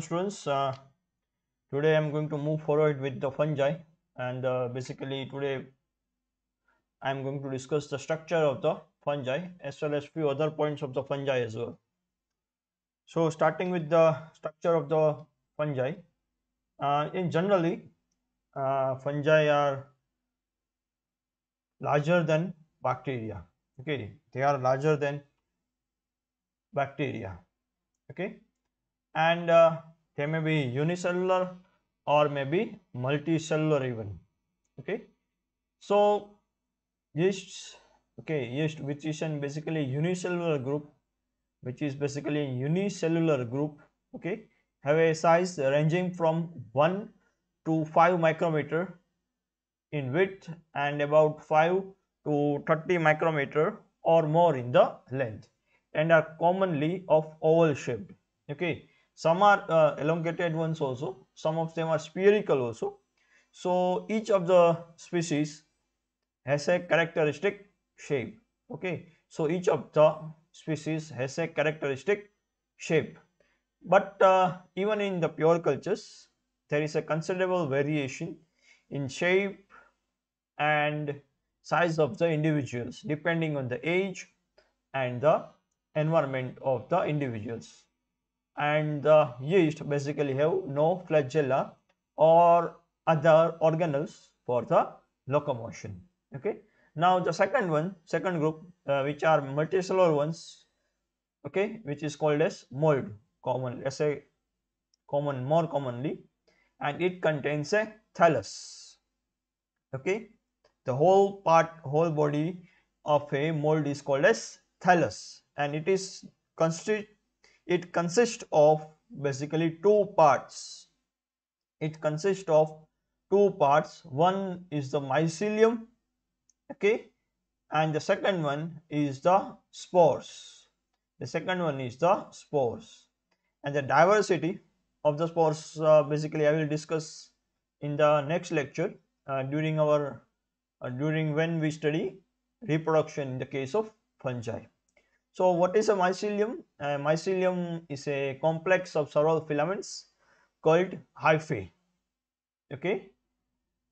students uh, today i'm going to move forward with the fungi and uh, basically today i'm going to discuss the structure of the fungi as well as few other points of the fungi as well so starting with the structure of the fungi uh, in generally uh, fungi are larger than bacteria okay they are larger than bacteria okay and uh, they may be unicellular or may be multicellular even. Okay. So yeast, okay, yeast which is an basically unicellular group, which is basically unicellular group, okay, have a size ranging from 1 to 5 micrometer in width and about 5 to 30 micrometer or more in the length and are commonly of oval shape okay some are uh, elongated ones also, some of them are spherical also. So, each of the species has a characteristic shape. Okay. So, each of the species has a characteristic shape. But uh, even in the pure cultures, there is a considerable variation in shape and size of the individuals depending on the age and the environment of the individuals and the uh, yeast basically have no flagella or other organelles for the locomotion okay now the second one second group uh, which are multicellular ones okay which is called as mold common let's say common more commonly and it contains a thallus okay the whole part whole body of a mold is called as thallus and it is constituted it consists of basically two parts it consists of two parts one is the mycelium okay and the second one is the spores the second one is the spores and the diversity of the spores uh, basically i will discuss in the next lecture uh, during our uh, during when we study reproduction in the case of fungi so what is a mycelium? mycelium is a complex of several filaments called hyphae. Okay,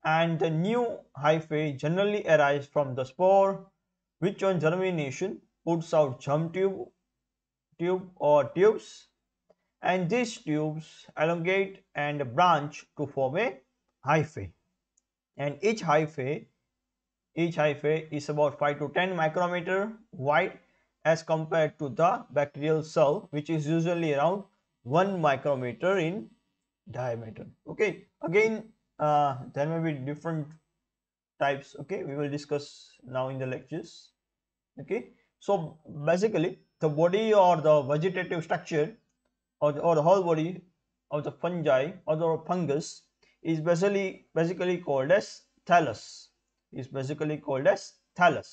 and the new hyphae generally arise from the spore, which on germination puts out germ tube, tube or tubes, and these tubes elongate and branch to form a hyphae. And each hyphae, each hyphae is about 5 to 10 micrometer wide as compared to the bacterial cell which is usually around 1 micrometer in diameter okay again uh, there may be different types okay we will discuss now in the lectures okay so basically the body or the vegetative structure or the, or the whole body of the fungi or the fungus is basically basically called as thallus is basically called as thallus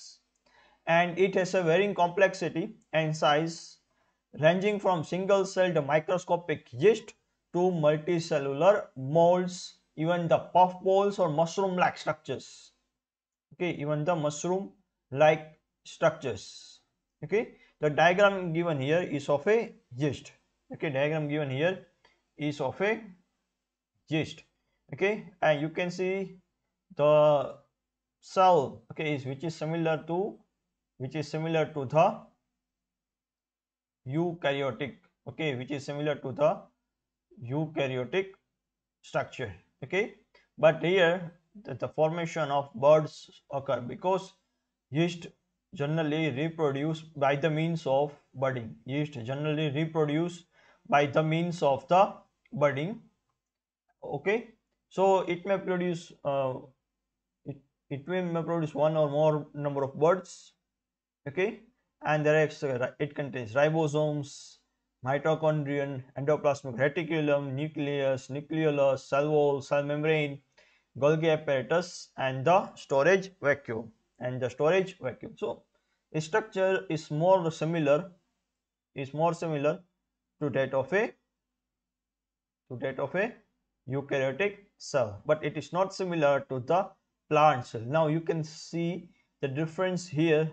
and it has a varying complexity and size ranging from single-celled microscopic yeast to multicellular molds, even the puffballs or mushroom-like structures. Okay, even the mushroom-like structures. Okay, the diagram given here is of a yeast. Okay, diagram given here is of a yeast. Okay, and you can see the cell okay is which is similar to which is similar to the eukaryotic okay which is similar to the eukaryotic structure okay but here the, the formation of buds occur because yeast generally reproduce by the means of budding yeast generally reproduce by the means of the budding okay so it may produce uh, it, it may produce one or more number of buds okay and there are uh, it contains ribosomes mitochondrion endoplasmic reticulum nucleus nucleolus cell wall cell membrane golgi apparatus and the storage vacuole and the storage vacuole so structure is more similar is more similar to that of a to that of a eukaryotic cell but it is not similar to the plant cell now you can see the difference here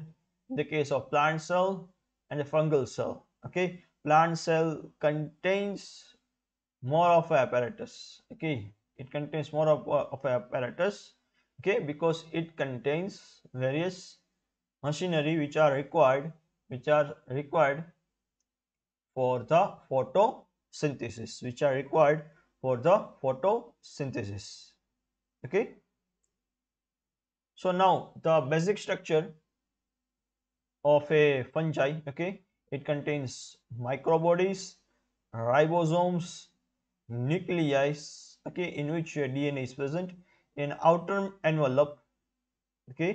in the case of plant cell and the fungal cell okay plant cell contains more of apparatus okay it contains more of, of apparatus okay because it contains various machinery which are required which are required for the photosynthesis which are required for the photosynthesis okay so now the basic structure of a fungi okay it contains microbodies ribosomes nuclei okay in which dna is present in outer envelope okay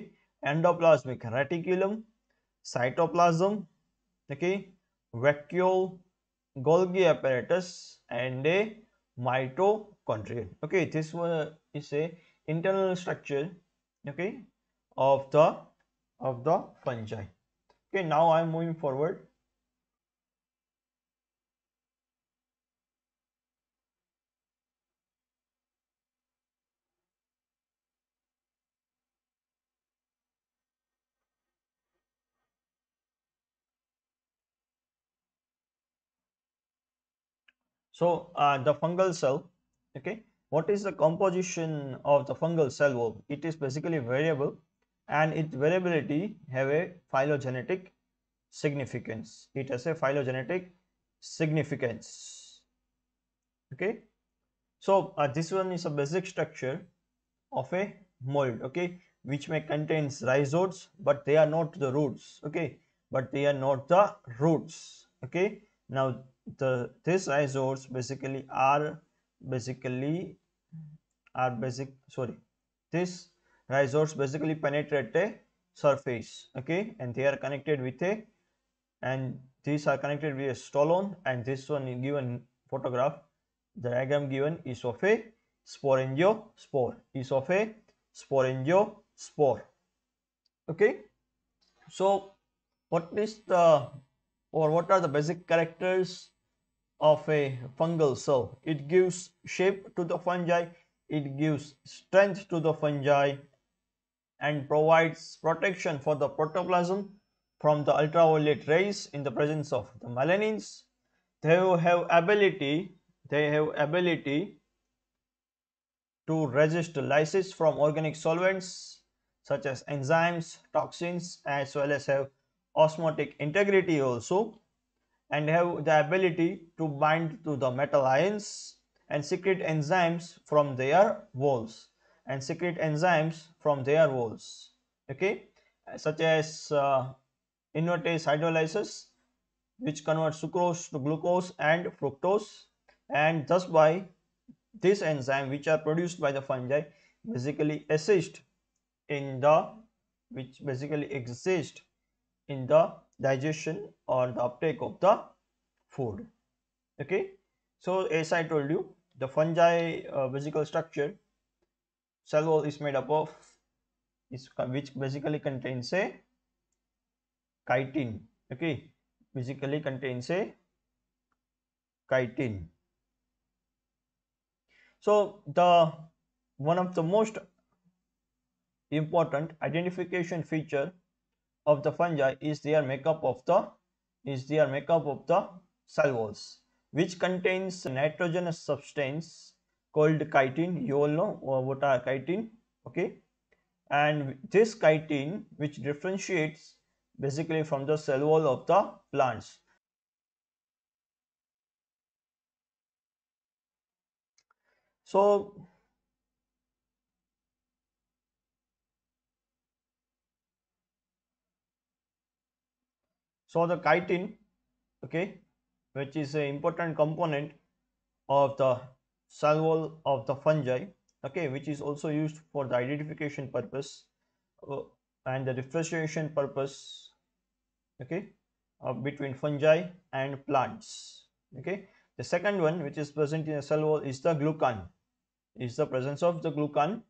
endoplasmic reticulum cytoplasm okay vacuole golgi apparatus and a mitochondria okay this one is a internal structure okay of the of the fungi okay now i'm moving forward So uh, the fungal cell, okay, what is the composition of the fungal cell wall? It is basically variable and its variability have a phylogenetic significance it has a phylogenetic significance okay so uh, this one is a basic structure of a mold okay which may contains rhizodes but they are not the roots okay but they are not the roots okay now the this rhizodes basically are basically are basic sorry this rhizodes basically penetrate a surface okay and they are connected with a and these are connected with a stolon and this one given photograph the diagram given is of a sporangio spore, is of a sporangio spore, okay so what is the or what are the basic characters of a fungal cell it gives shape to the fungi it gives strength to the fungi and provides protection for the protoplasm from the ultraviolet rays in the presence of the melanins. They have ability, they have ability to resist lysis from organic solvents such as enzymes, toxins as well as have osmotic integrity also and have the ability to bind to the metal ions and secrete enzymes from their walls and secrete enzymes from their walls okay uh, such as uh, invertase hydrolysis which converts sucrose to glucose and fructose and thus by this enzyme which are produced by the fungi basically assist in the which basically exist in the digestion or the uptake of the food okay so as i told you the fungi uh, physical structure cell wall is made up of is which basically contains a chitin okay basically contains a chitin so the one of the most important identification feature of the fungi is their makeup of the is their makeup of the cell walls which contains nitrogenous substance called chitin you all know uh, what are chitin okay and this chitin which differentiates basically from the cell wall of the plants so so the chitin okay which is an important component of the wall of the fungi okay which is also used for the identification purpose uh, and the differentiation purpose okay uh, between fungi and plants okay the second one which is present in a cell wall is the glucan is the presence of the glucan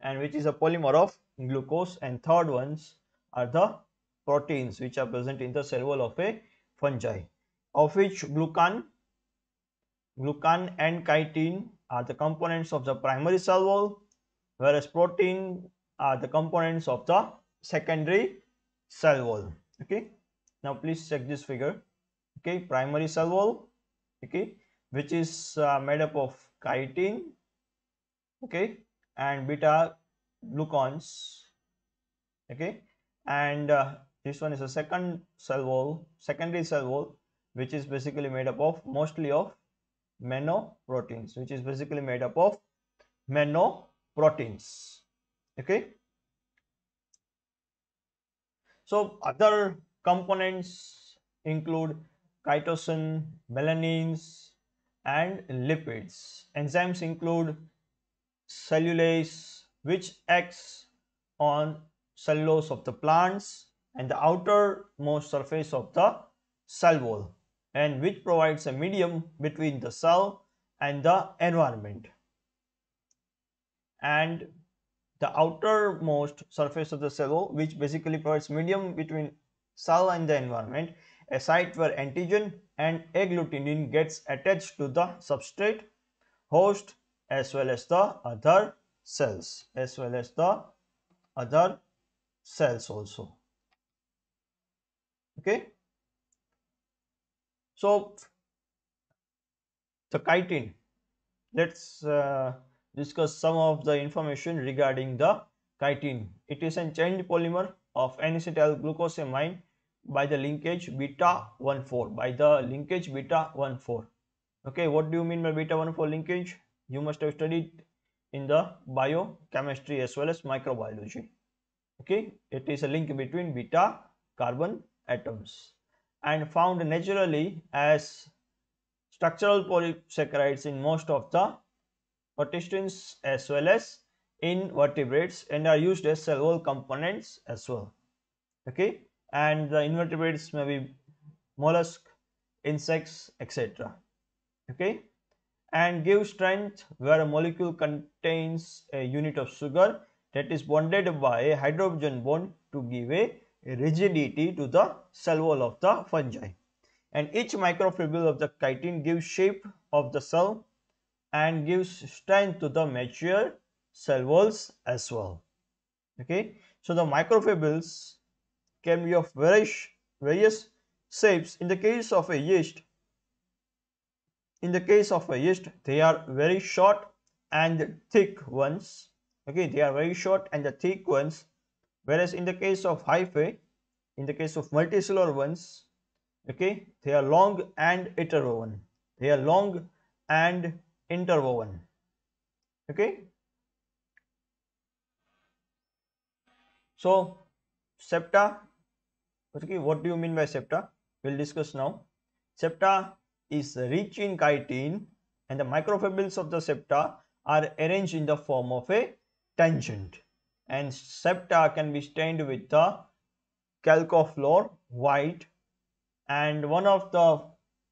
and which is a polymer of glucose and third ones are the proteins which are present in the cell wall of a fungi of which glucan Glucan and chitin are the components of the primary cell wall, whereas protein are the components of the secondary cell wall. Okay. Now please check this figure. Okay, primary cell wall. Okay, which is uh, made up of chitin. Okay, and beta glucans. Okay, and uh, this one is a second cell wall, secondary cell wall, which is basically made up of mostly of manoproteins which is basically made up of manoproteins okay so other components include chitosan melanins and lipids enzymes include cellulase which acts on cellulose of the plants and the outermost surface of the cell wall and which provides a medium between the cell and the environment. And the outermost surface of the cell which basically provides medium between cell and the environment a site where antigen and agglutinin gets attached to the substrate host as well as the other cells as well as the other cells also okay so the chitin, let's uh, discuss some of the information regarding the chitin. It is a chain polymer of N-acetyl glucosamine by the linkage beta 1,4 by the linkage beta 1,4. Okay, what do you mean by beta 1,4 linkage? You must have studied in the biochemistry as well as microbiology. Okay, it is a link between beta carbon atoms and found naturally as structural polysaccharides in most of the protistins as well as in vertebrates and are used as several components as well okay and the invertebrates may be mollusk insects etc okay and give strength where a molecule contains a unit of sugar that is bonded by a hydrogen bond to give a rigidity to the cell wall of the fungi and each microfibril of the chitin gives shape of the cell and gives strength to the mature cell walls as well okay so the microfibrils can be of various various shapes in the case of a yeast in the case of a yeast they are very short and thick ones okay they are very short and the thick ones whereas in the case of hyphae in the case of multicellular ones okay they are long and interwoven they are long and interwoven okay so septa okay what do you mean by septa we'll discuss now septa is rich in chitin and the microfibrils of the septa are arranged in the form of a tangent and septa can be stained with the calcofluor white and one of the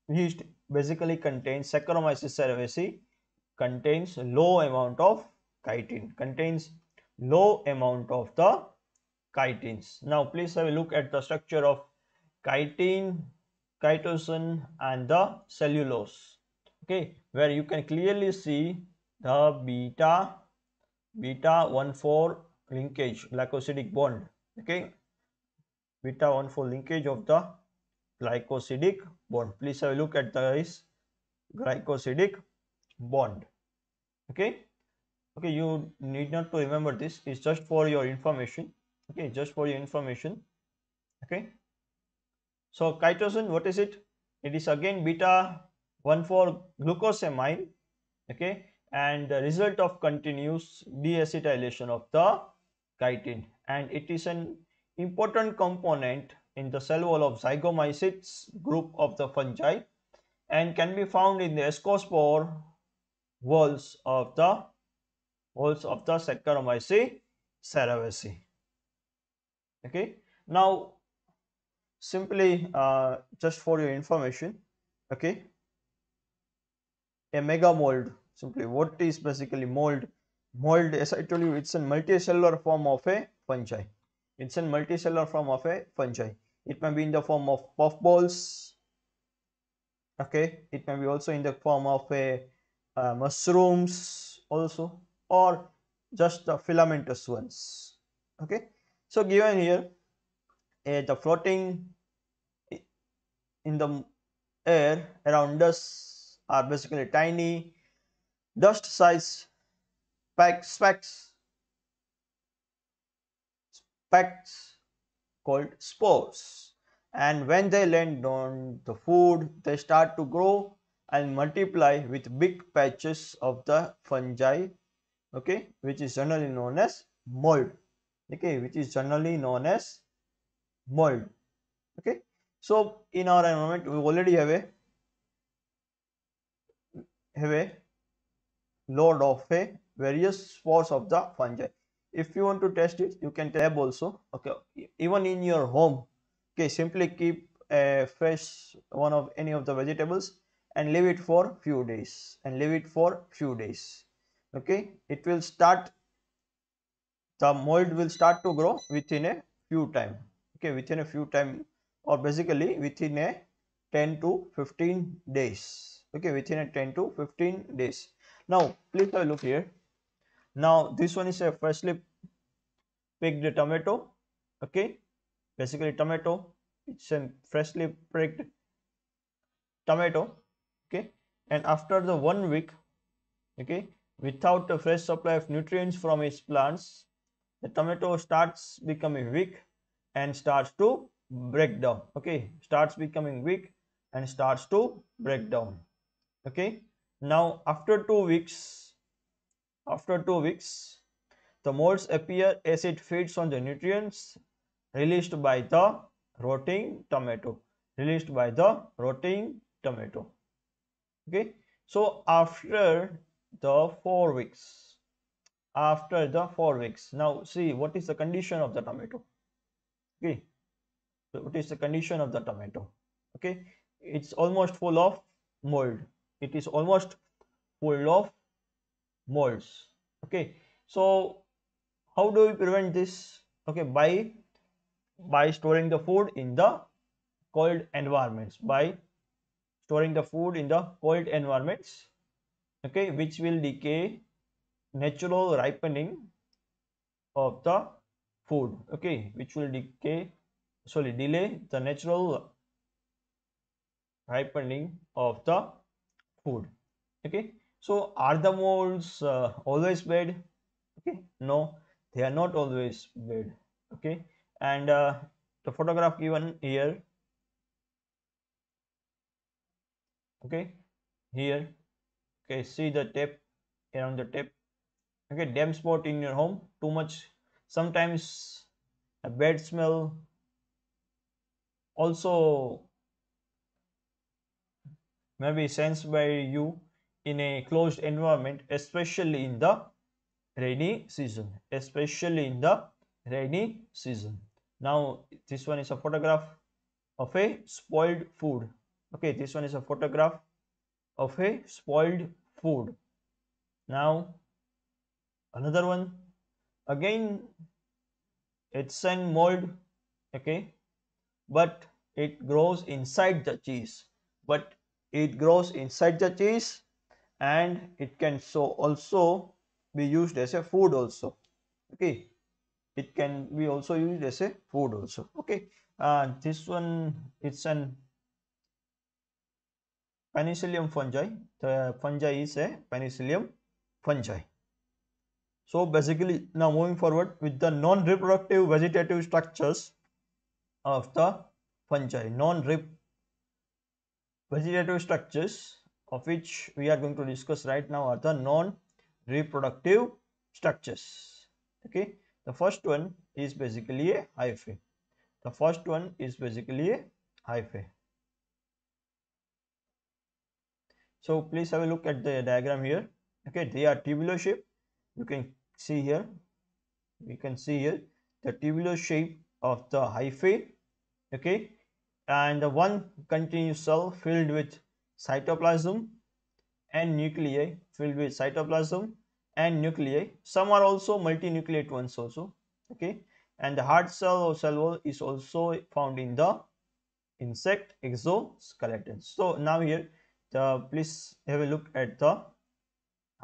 yeast basically contains Saccharomyces cerevisiae contains low amount of chitin contains low amount of the chitins. Now please have a look at the structure of chitin, chitosan and the cellulose okay where you can clearly see the beta beta 14 linkage glycosidic bond okay beta 1 for linkage of the glycosidic bond please have a look at this glycosidic bond okay okay you need not to remember this it's just for your information okay just for your information okay so chitosan what is it it is again beta 1 for glucosamine okay and the result of continuous deacetylation of the chitin and it is an important component in the cell wall of zygomycetes group of the fungi and can be found in the ascospore walls of the walls of the Saccharomyces cerevisiae. Okay. Now, simply uh, just for your information, okay, a mega mold. Simply, what is basically mold? mold as I told you it's a multicellular form of a fungi it's a multicellular form of a fungi it may be in the form of puffballs okay it may be also in the form of a uh, mushrooms also or just the filamentous ones okay so given here uh, the floating in the air around us are basically tiny dust size specs specs called spores and when they land on the food they start to grow and multiply with big patches of the fungi okay which is generally known as mold okay which is generally known as mold okay so in our environment we already have a have a load of a various spores of the fungi if you want to test it you can tab also okay even in your home okay simply keep a fresh one of any of the vegetables and leave it for few days and leave it for few days okay it will start the mold will start to grow within a few time okay within a few time or basically within a 10 to 15 days okay within a 10 to 15 days now please have a look here now this one is a freshly picked tomato okay basically tomato it's a freshly picked tomato okay and after the one week okay without a fresh supply of nutrients from its plants the tomato starts becoming weak and starts to break down okay starts becoming weak and starts to break down okay now after two weeks after two weeks, the molds appear as it feeds on the nutrients released by the rotting tomato. Released by the rotting tomato. Okay. So after the four weeks, after the four weeks, now see what is the condition of the tomato. Okay. So what is the condition of the tomato? Okay. It's almost full of mold. It is almost full of molds okay so how do we prevent this okay by by storing the food in the cold environments by storing the food in the cold environments okay which will decay natural ripening of the food okay which will decay sorry delay the natural ripening of the food okay so are the molds uh, always bad? Okay, no, they are not always bad. Okay, and uh, the photograph given here. Okay, here. Okay, see the tape around the tape. Okay, damp spot in your home. Too much. Sometimes a bad smell. Also, maybe sensed by you in a closed environment especially in the rainy season especially in the rainy season now this one is a photograph of a spoiled food okay this one is a photograph of a spoiled food now another one again it's an mold okay but it grows inside the cheese but it grows inside the cheese and it can so also be used as a food also okay it can be also used as a food also okay uh, this one it's an penicillium fungi the fungi is a penicillium fungi so basically now moving forward with the non-reproductive vegetative structures of the fungi non reproductive vegetative structures of which we are going to discuss right now are the non-reproductive structures. Okay, the first one is basically a hyphae. The first one is basically a hyphae. So please have a look at the diagram here. Okay, they are tubular shape. You can see here. We can see here the tubular shape of the hyphae. Okay, and the one continuous cell filled with cytoplasm and nuclei filled with cytoplasm and nuclei some are also multinucleate ones also okay and the hard cell or cell wall is also found in the insect exoskeleton so now here the please have a look at the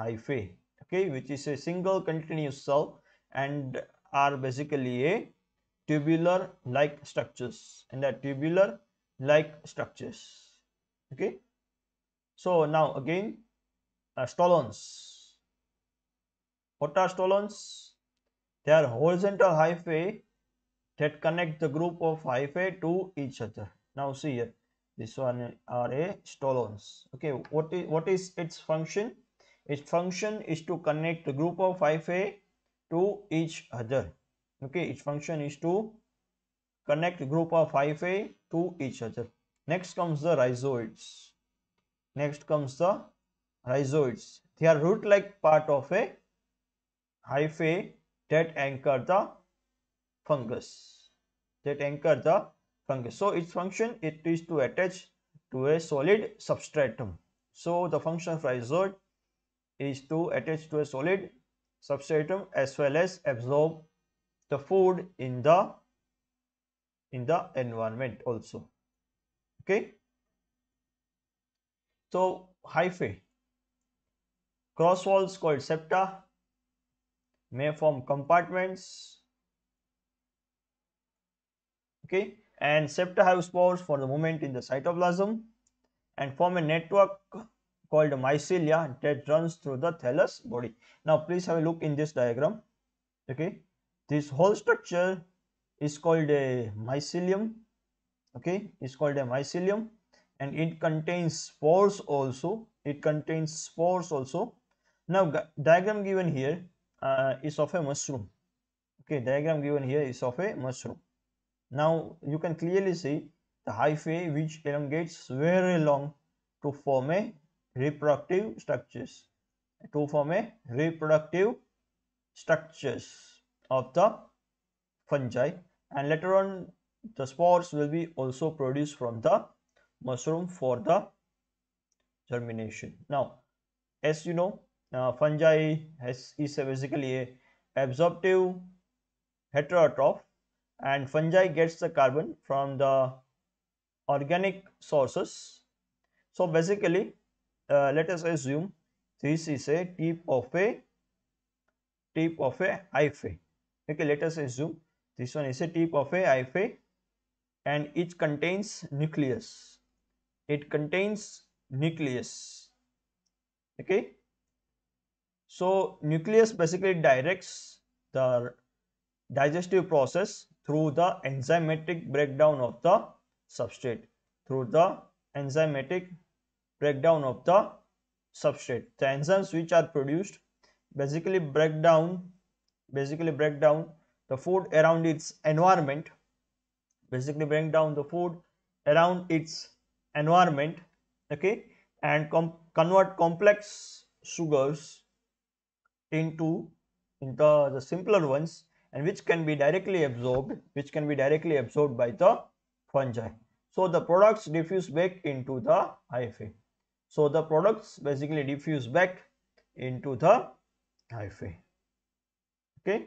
hyphae okay which is a single continuous cell and are basically a tubular like structures and the tubular like structures okay so now again uh, stolons. What are stolons? They are horizontal hyphae that connect the group of hyphae to each other. Now see here, this one are a stolons. Okay, what is what is its function? Its function is to connect the group of hyphae to each other. Okay, its function is to connect group of hyphae to each other. Next comes the rhizoids. Next comes the rhizoids. They are root-like part of a hyphae that anchor the fungus. That anchor the fungus. So its function it is to attach to a solid substratum. So the function of rhizoid is to attach to a solid substratum as well as absorb the food in the in the environment also okay so hyphae cross walls called septa may form compartments okay and septa have spores for the moment in the cytoplasm and form a network called mycelia that runs through the thallus body now please have a look in this diagram okay this whole structure is called a mycelium okay it's called a mycelium and it contains spores also it contains spores also now diagram given here uh, is of a mushroom okay diagram given here is of a mushroom now you can clearly see the hyphae which elongates very long to form a reproductive structures to form a reproductive structures of the fungi and later on the spores will be also produced from the mushroom for the germination. Now, as you know, uh, fungi has, is a basically a absorptive heterotroph and fungi gets the carbon from the organic sources. So basically, uh, let us assume this is a tip of a tip of a hyphae. Okay, let us assume this one is a tip of a hyphae and it contains nucleus it contains nucleus okay so nucleus basically directs the digestive process through the enzymatic breakdown of the substrate through the enzymatic breakdown of the substrate the enzymes which are produced basically break down basically break down the food around its environment basically break down the food around its environment okay and com convert complex sugars into into the simpler ones and which can be directly absorbed which can be directly absorbed by the fungi so the products diffuse back into the hyphae so the products basically diffuse back into the hyphae okay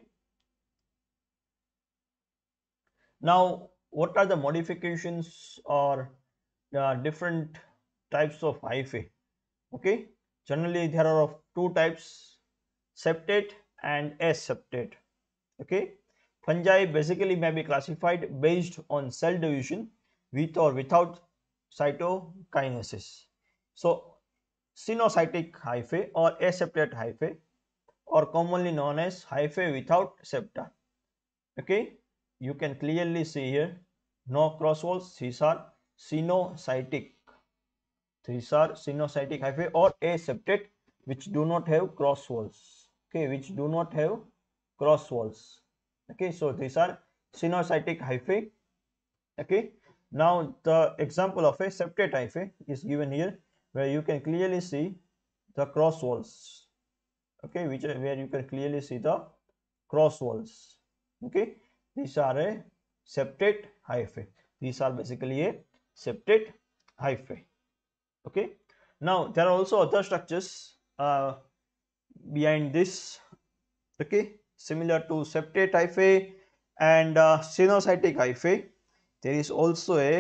now what are the modifications or uh, different types of IFA. Okay, generally there are of two types septate and aseptate. Okay, fungi basically may be classified based on cell division with or without cytokinesis. So, synocytic hyphae or aseptate hyphae or commonly known as hyphae without septa. Okay, you can clearly see here no cross walls, these are coenocytic these are sinocytic hyphae or aseptate which do not have cross walls okay which do not have cross walls okay so these are sinocytic hyphae okay now the example of a septate hyphae is given here where you can clearly see the cross walls okay which where you can clearly see the cross walls okay these are a septate hyphae these are basically a septate hyphae okay now there are also other structures uh, behind this okay similar to septate hyphae and uh, sinocytic hyphae there is also a,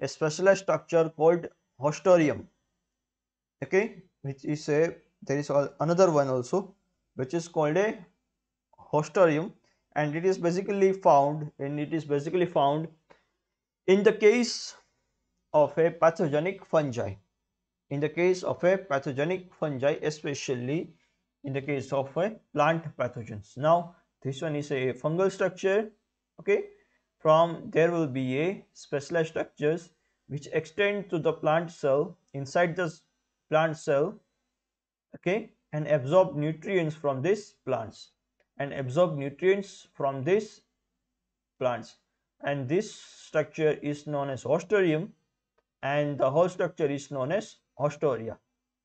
a specialized structure called hosterium okay which is a there is another one also which is called a hosterium and it is basically found and it is basically found in the case of a pathogenic fungi. In the case of a pathogenic fungi, especially in the case of a plant pathogens. Now, this one is a fungal structure, okay? From there will be a specialized structures which extend to the plant cell, inside the plant cell, okay? And absorb nutrients from these plants and absorb nutrients from these plants. And this structure is known as osterium and the whole structure is known as osteoria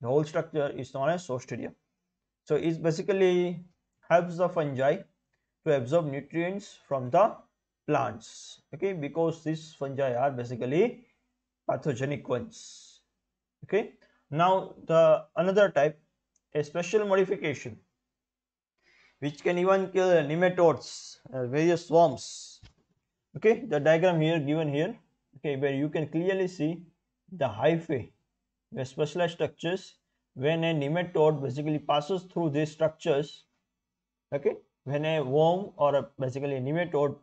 the whole structure is known as osteoria so it basically helps the fungi to absorb nutrients from the plants okay because these fungi are basically pathogenic ones okay now the another type a special modification which can even kill nematodes uh, various swarms okay the diagram here given here okay where you can clearly see the hyphae the specialized structures when a nematode basically passes through these structures okay when a worm or a basically a nematode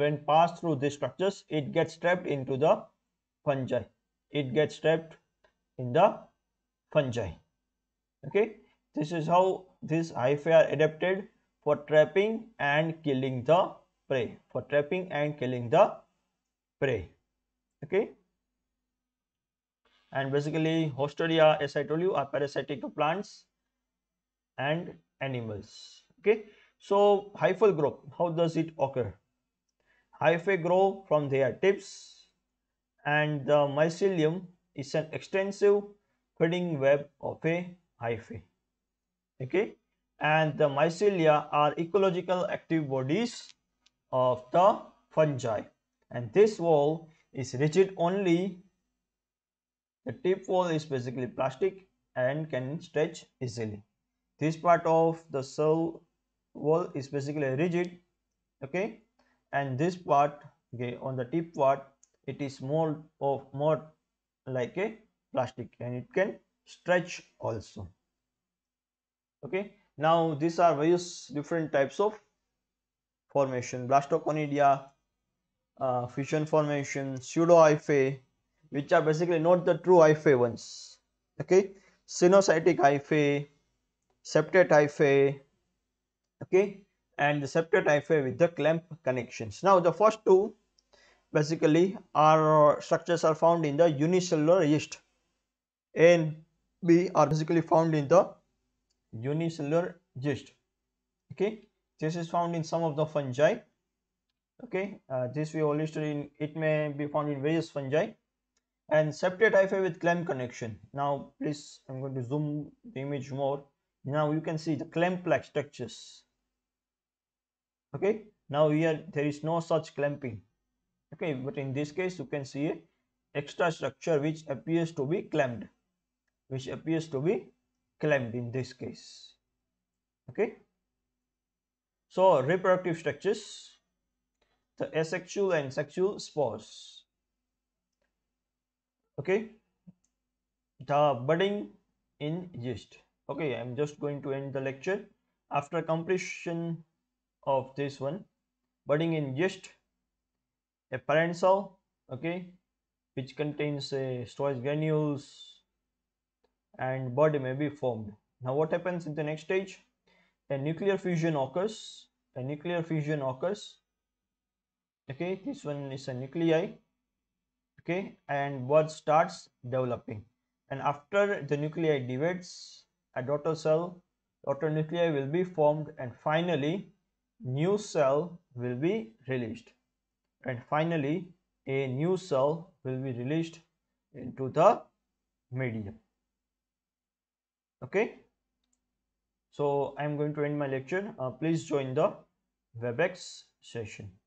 when passed through these structures it gets trapped into the fungi it gets trapped in the fungi okay this is how these hyphae are adapted for trapping and killing the prey for trapping and killing the prey okay and basically hosteria as i told you are parasitic to plants and animals okay so hyphal growth how does it occur hyphae grow from their tips and the mycelium is an extensive feeding web of a hyphae okay and the mycelia are ecological active bodies of the fungi and this wall is rigid only the tip wall is basically plastic and can stretch easily this part of the cell wall is basically rigid okay and this part okay on the tip part it is more of more like a plastic and it can stretch also okay now these are various different types of formation blastoconidia uh, fission formation, pseudo hyphae, which are basically not the true hyphae ones. Okay, synocytic hyphae, septate hyphae, okay, and the septate hyphae with the clamp connections. Now, the first two basically are uh, structures are found in the unicellular yeast. A and B are basically found in the unicellular yeast. Okay, this is found in some of the fungi okay uh, this we already studied it may be found in various fungi and septate hyphae with clamp connection now please i'm going to zoom the image more now you can see the clamp like structures okay now here there is no such clamping okay but in this case you can see a extra structure which appears to be clamped which appears to be clamped in this case okay so reproductive structures the asexual and sexual spores okay the budding in yeast okay i'm just going to end the lecture after completion of this one budding in yeast a parent cell okay which contains a uh, storage granules and body may be formed now what happens in the next stage a nuclear fusion occurs a nuclear fusion occurs okay this one is a nuclei okay and what starts developing and after the nuclei divides a daughter cell daughter nuclei will be formed and finally new cell will be released and finally a new cell will be released into the medium okay so i am going to end my lecture uh, please join the webex session